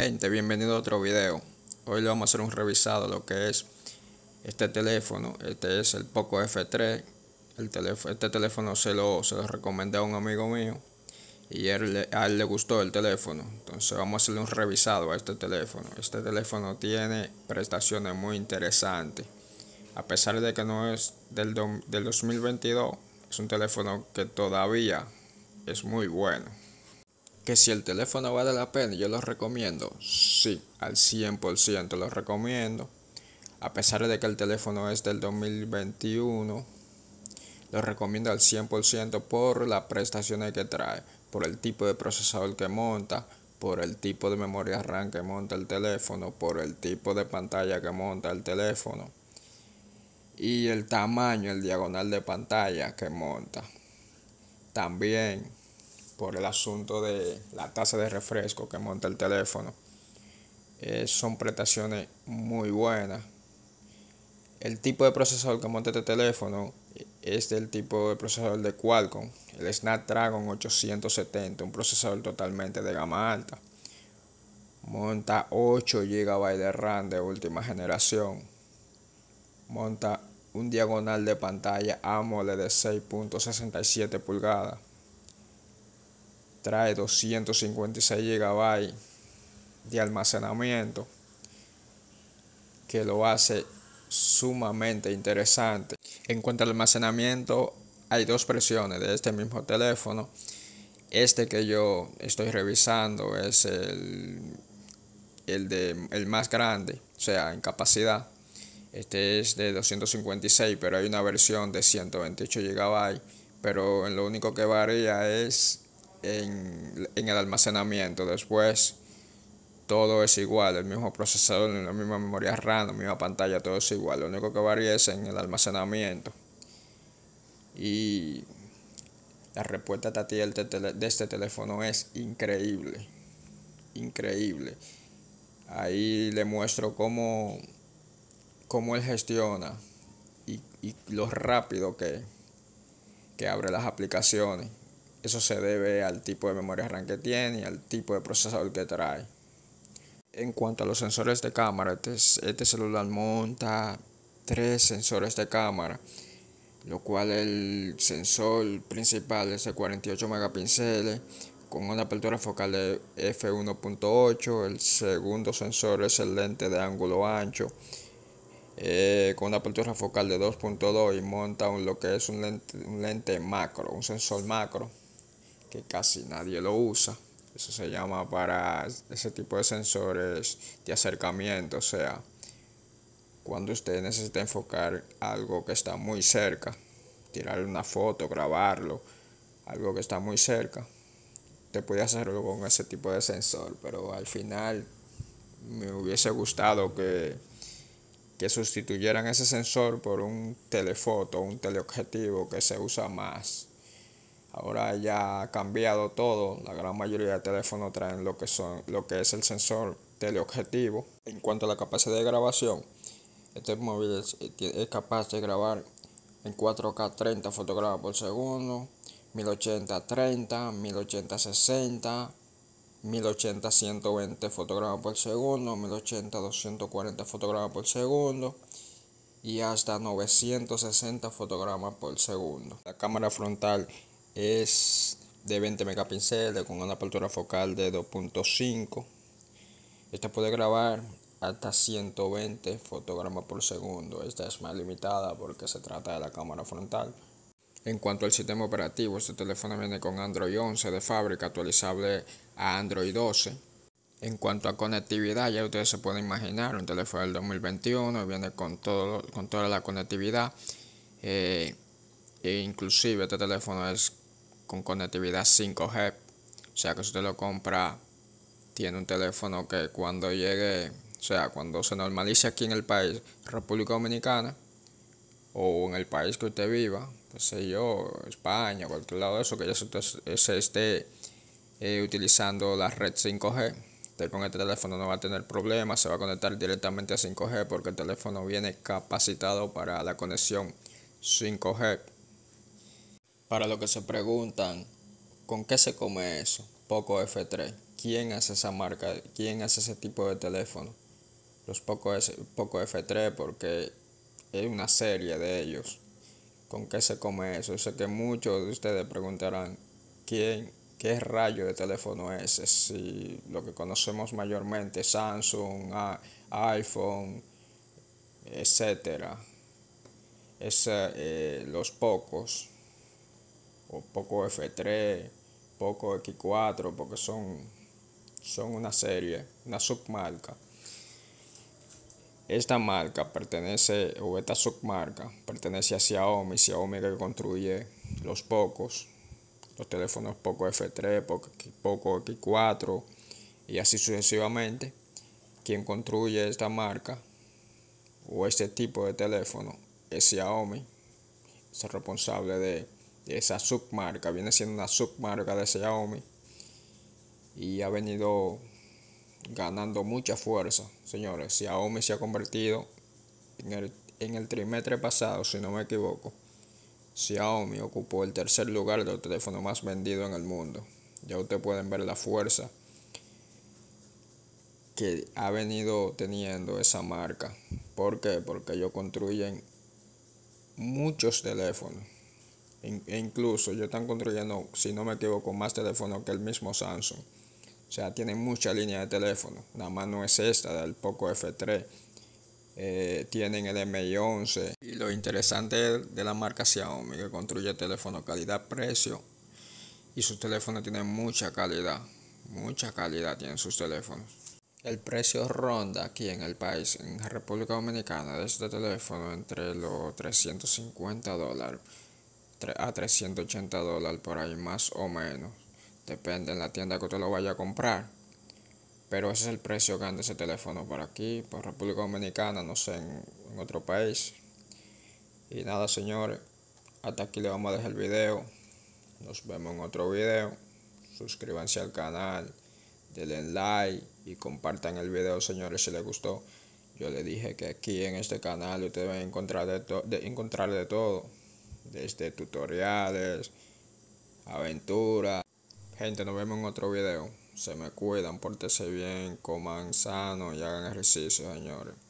Gente, bienvenido a otro video. Hoy le vamos a hacer un revisado lo que es este teléfono. Este es el Poco F3. El teléfono, este teléfono se lo, se lo recomendé a un amigo mío y a él le gustó el teléfono. Entonces vamos a hacerle un revisado a este teléfono. Este teléfono tiene prestaciones muy interesantes. A pesar de que no es del, del 2022, es un teléfono que todavía es muy bueno que si el teléfono vale la pena, yo lo recomiendo. Sí, al 100% lo recomiendo. A pesar de que el teléfono es del 2021, lo recomiendo al 100% por las prestaciones que trae, por el tipo de procesador que monta, por el tipo de memoria RAM que monta el teléfono, por el tipo de pantalla que monta el teléfono y el tamaño, el diagonal de pantalla que monta. También por el asunto de la tasa de refresco que monta el teléfono. Eh, son prestaciones muy buenas. El tipo de procesador que monta este teléfono es del tipo de procesador de Qualcomm, el Snapdragon 870, un procesador totalmente de gama alta. Monta 8 GB de RAM de última generación. Monta un diagonal de pantalla AMOLED de 6.67 pulgadas trae 256 GB de almacenamiento que lo hace sumamente interesante. En cuanto al almacenamiento, hay dos versiones de este mismo teléfono. Este que yo estoy revisando es el, el, de, el más grande, o sea, en capacidad. Este es de 256, pero hay una versión de 128 GB. Pero lo único que varía es en, el almacenamiento. Después todo es igual, el mismo procesador, la misma memoria RAM, la misma pantalla, todo es igual. Lo único que varía es en el almacenamiento. Y la respuesta de este teléfono es increíble. Increíble. Ahí le muestro cómo, cómo él gestiona y, y lo rápido que, que abre las aplicaciones. Eso se debe al tipo de memoria RAM que tiene y al tipo de procesador que trae. En cuanto a los sensores de cámara, este, este celular monta tres sensores de cámara, lo cual el sensor principal es de 48 megapíxeles con una apertura focal de f1.8, el segundo sensor es el lente de ángulo ancho eh, con una apertura focal de 2.2 y monta un, lo que es un un lente macro, un sensor macro que casi nadie lo usa. Eso se llama para ese tipo de sensores de acercamiento, o sea, cuando usted necesita enfocar algo que está muy cerca, tirar una foto, grabarlo, algo que está muy cerca, usted puede hacerlo con ese tipo de sensor, pero al final me hubiese gustado que, que sustituyeran ese sensor por un telefoto, un teleobjetivo que se usa más Ahora ya ha cambiado todo, la gran mayoría de teléfonos traen lo que, son, lo que es el sensor teleobjetivo. En cuanto a la capacidad de grabación, este móvil es, es capaz de grabar en 4K 30 fotogramas por segundo, 1080 30, 1080 60, 1080 120 fotogramas por segundo, 1080 240 fotogramas por segundo y hasta 960 fotogramas por segundo. La cámara frontal es de 20 megapíxeles con una apertura focal de 2.5 esta puede grabar hasta 120 fotogramas por segundo esta es más limitada porque se trata de la cámara frontal en cuanto al sistema operativo este teléfono viene con Android 11 de fábrica actualizable a Android 12 en cuanto a conectividad, ya ustedes se pueden imaginar, un teléfono del 2021 viene con, todo, con toda la conectividad. Eh, e inclusive este teléfono es con conectividad 5G. O sea que si usted lo compra, tiene un teléfono que cuando llegue, o sea, cuando se normalice aquí en el país, República Dominicana, o en el país que usted viva, qué sé yo, España, cualquier lado de eso, que ya se, se esté eh, utilizando la red 5G, usted con este teléfono no va a tener problemas, se va a conectar directamente a 5G porque el teléfono viene capacitado para la conexión 5G. Para los que se preguntan, ¿con qué se come eso? Poco F3. ¿Quién hace esa marca? ¿Quién hace ese tipo de teléfono? Los Poco, es Poco F3 porque es una serie de ellos. ¿Con qué se come eso? Yo sé que muchos de ustedes preguntarán, ¿quién, ¿qué rayo de teléfono es? Si lo que conocemos mayormente, Samsung, iPhone, etcétera. Es eh, los pocos o poco F3, poco X4, porque son, son una serie, una submarca. Esta marca pertenece, o esta submarca, pertenece a Xiaomi, Xiaomi que construye los pocos, los teléfonos poco F3, poco, poco X4 y así sucesivamente. Quien construye esta marca o este tipo de teléfono es Xiaomi, es responsable de esa submarca, viene siendo una submarca de Xiaomi y ha venido ganando mucha fuerza, señores. Xiaomi se ha convertido en el, trimestre pasado, si no me equivoco. Xiaomi ocupó el tercer lugar del teléfono más vendido en el mundo. Ya ustedes pueden ver la fuerza que ha venido teniendo esa marca. ¿Por qué? Porque ellos construyen muchos teléfonos e incluso yo están construyendo, si no me equivoco, más teléfonos que el mismo Samsung. O sea, tienen mucha línea de teléfono. Nada más no es esta del Poco F3. Eh, tienen el MI11. Y lo interesante de la marca Xiaomi, que construye teléfono calidad-precio. Y sus teléfonos tienen mucha calidad. Mucha calidad tienen sus teléfonos. El precio ronda aquí en el país, en la República Dominicana, de este teléfono entre los 350 dólares a 380 dólares por ahí, más o menos. Depende en la tienda que usted lo vaya a comprar. Pero ese es el precio que ese teléfono por aquí, por República Dominicana, no sé, en, otro país. Y nada, señores, hasta aquí le vamos a dejar el video. Nos vemos en otro video. Suscríbanse al canal, denle like y compartan el video, señores, si les gustó. Yo les dije que aquí en este canal ustedes van a encontrar de, de encontrar de todo desde tutoriales, aventuras. Gente, nos vemos en otro video. Se me cuidan, pórtese bien, coman sano y hagan ejercicio, señores.